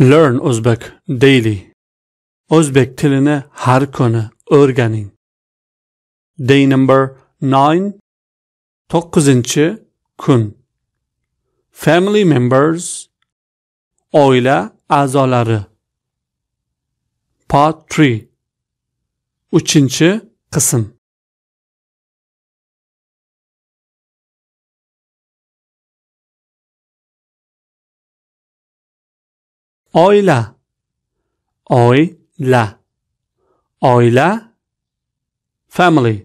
Learn Uzbek Daily. O'zbek tilini har kuni o'rganing. Day number 9. 9 kun. Family members. Oila a'zolari. Part 3. 3 qism. Oila, oila, oila. Family.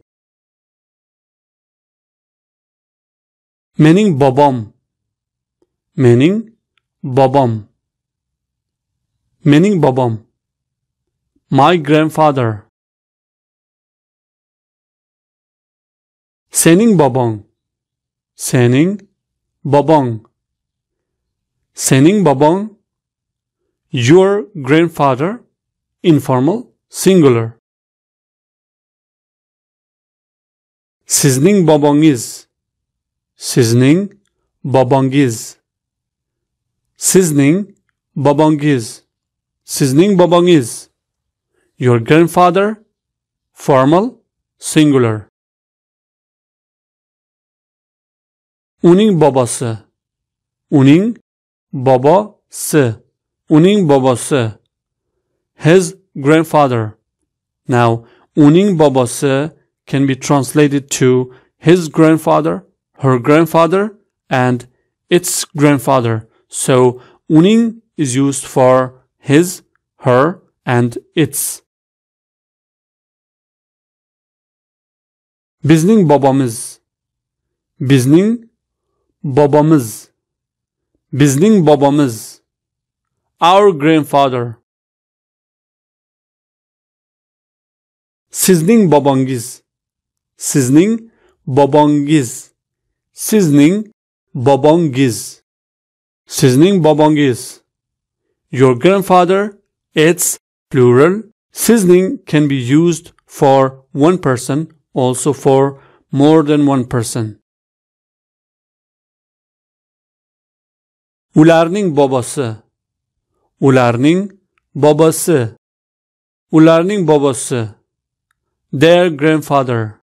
Mening bobom. Mening bobom. Mening bobom. My grandfather. Sening bobong. Sening bobong. Sening bobong your grandfather, informal, singular. Sizning bobongiz. Sizning bobongiz. Sizning bobongiz. Sizning bobongiz. Your grandfather, formal, singular. Uning bobosi. Uning bobosi uning bobosi his grandfather now uning bobosi can be translated to his grandfather her grandfather and its grandfather so uning is used for his her and its bizning bobomiz bizning bobomiz bizning bobomiz our grandfather. Sizning bobongiz. Sizning bobongiz. Sizning bobongiz. Sizning bobongiz. Your grandfather, it's plural. Sizning can be used for one person, also for more than one person. Ularning bobosi. ularning bobosi ularning bobosi their grandfather